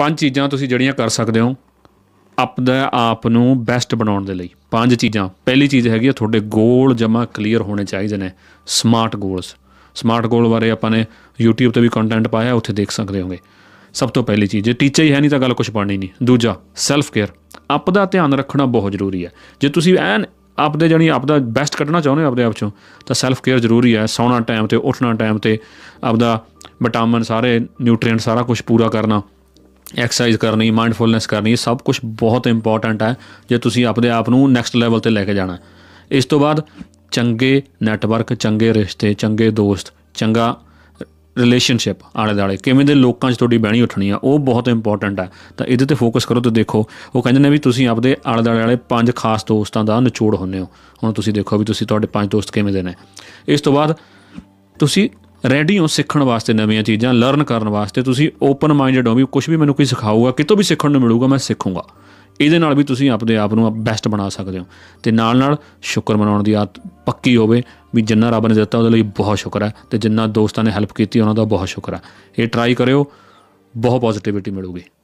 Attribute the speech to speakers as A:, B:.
A: ਪੰਜ ਚੀਜ਼ਾਂ ਤੁਸੀਂ ਜਿਹੜੀਆਂ ਕਰ ਸਕਦੇ ਹੋ ਆਪਣੇ ਆਪ ਨੂੰ ਬੈਸਟ ਬਣਾਉਣ ਦੇ ਲਈ ਪੰਜ ਚੀਜ਼ਾਂ ਪਹਿਲੀ ਚੀਜ਼ ਹੈਗੀ ਆ ਤੁਹਾਡੇ ਗੋਲ ਜਮਾ ਕਲੀਅਰ ਹੋਣੇ ਚਾਹੀਦੇ ਨੇ ਸਮਾਰਟ ਗੋਲਸ ਸਮਾਰਟ ਗੋਲ ਬਾਰੇ ਆਪਾਂ ਨੇ YouTube ਤੇ ਵੀ ਕੰਟੈਂਟ ਪਾਇਆ ਉੱਥੇ ਦੇਖ ਸਕਦੇ ਹੋਗੇ ਸਭ ਤੋਂ ਪਹਿਲੀ ਚੀਜ਼ ਜੇ ਟੀਚਰ ਹੀ ਹੈ ਨਹੀਂ ਤਾਂ ਗੱਲ ਕੁਝ ਬਣਨੀ ਨਹੀਂ ਦੂਜਾ ਸੈਲਫ ਕੇਅਰ ਆਪ ਦਾ ਧਿਆਨ ਰੱਖਣਾ ਬਹੁਤ ਜ਼ਰੂਰੀ ਹੈ ਜੇ ਤੁਸੀਂ ਐਨ ਆਪਦੇ ਜਣੀ ਆਪਦਾ ਬੈਸਟ ਕੱਢਣਾ ਚਾਹੁੰਦੇ ਹੋ ਆਪਦੇ ਆਪ ਚੋਂ ਤਾਂ ਸੈਲਫ ਕੇਅਰ ਜ਼ਰੂਰੀ ਹੈ ਸੌਣਾ ਟਾਈਮ ਤੇ ਉੱਠਣਾ ਟਾਈਮ ਤੇ ਆਪਦਾ ਵਿਟਾਮਿਨ ਸਾਰੇ ਨਿਊਟ੍ਰੀਐਂਟ ਸਾਰਾ ਕੁਝ ਪੂਰਾ ਕਰਨਾ ਐਕਸਰਸਾਈਜ਼ ਕਰਨੀ ਮਾਈਂਡਫੁਲਨੈਸ ਕਰਨੀ ਇਹ ਸਭ ਕੁਝ ਬਹੁਤ ਇੰਪੋਰਟੈਂਟ ਹੈ ਜੇ ਤੁਸੀਂ ਆਪਣੇ ਆਪ ਨੂੰ ਨੈਕਸਟ ਲੈਵਲ ਤੇ ਲੈ ਕੇ ਜਾਣਾ ਇਸ ਤੋਂ ਬਾਅਦ ਚੰਗੇ ਨੈਟਵਰਕ ਚੰਗੇ ਰਿਸ਼ਤੇ ਚੰਗੇ ਦੋਸਤ ਚੰਗਾ ਰਿਲੇਸ਼ਨਸ਼ਿਪ ਆਲੇ ਦਾਲੇ ਕਿਵੇਂ ਦੇ ਲੋਕਾਂ 'ਚ ਤੁਹਾਡੀ ਬਹਿਣੀ ਉੱਠਣੀ ਆ ਉਹ ਬਹੁਤ ਇੰਪੋਰਟੈਂਟ ਆ ਤਾਂ ਇਹਦੇ ਤੇ ਫੋਕਸ ਕਰੋ ਤੇ ਦੇਖੋ ਉਹ ਕਹਿੰਦੇ ਨੇ ਵੀ ਤੁਸੀਂ ਆਪਦੇ ਆਲੇ ਦਾਲੇ ਵਾਲੇ ਪੰਜ ਖਾਸ ਦੋਸਤਾਂ ਦਾ ਨਿਚੋੜ ਹੁੰਨੇ ਹੋ ਹੁਣ ਤੁਸੀਂ ਦੇਖੋ ਵੀ ਤੁਸੀਂ ਤੁਹਾਡੇ ਪੰਜ ਦੋਸਤ ਕਿਵੇਂ ਦੇ ਨੇ ਇਸ ਤੋਂ ਬਾਅਦ ਤੁਸੀਂ ਰੈਡੀ ਹੋ ਸਿੱਖਣ ਵਾਸਤੇ ਨਵੀਆਂ ਚੀਜ਼ਾਂ ਲਰਨ ਕਰਨ ਵਾਸਤੇ ਤੁਸੀਂ ਓਪਨ ਮਾਈਂਡਡ ਹੋ ਵੀ ਕੁਝ ਵੀ ਮੈਨੂੰ ਕੋਈ ਸਿਖਾਊਗਾ ਕਿਤੋਂ ਵੀ ਸਿੱਖਣ ਨੂੰ ਮਿਲੂਗਾ ਮੈਂ ਸਿੱਖੂਗਾ ਇਹਦੇ ਨਾਲ ਵੀ ਤੁਸੀਂ ਆਪਣੇ ਆਪ ਨੂੰ ਬੈਸਟ ਬਣਾ ਸਕਦੇ ਹੋ ਤੇ ਨਾਲ ਨਾਲ ਸ਼ੁਕਰ ਮਨਾਉਣ ਦੀ ਆਦਤ ਪੱਕੀ ਹੋਵੇ ਵੀ ਜਿੰਨਾ ਰੱਬ ਨੇ ਦਿੱਤਾ ਉਹਦੇ ਲਈ ਬਹੁਤ ਸ਼ੁਕਰ ਹੈ ਤੇ ਜਿੰਨਾ ਦੋਸਤਾਂ ਨੇ ਹੈਲਪ ਕੀਤੀ ਉਹਨਾਂ ਦਾ ਬਹੁਤ ਸ਼ੁਕਰ ਹੈ ਇਹ ਟਰਾਈ ਕਰਿਓ ਬਹੁਤ ਪੋਜ਼ਿਟਿਵਿਟੀ ਮਿਲੂਗੀ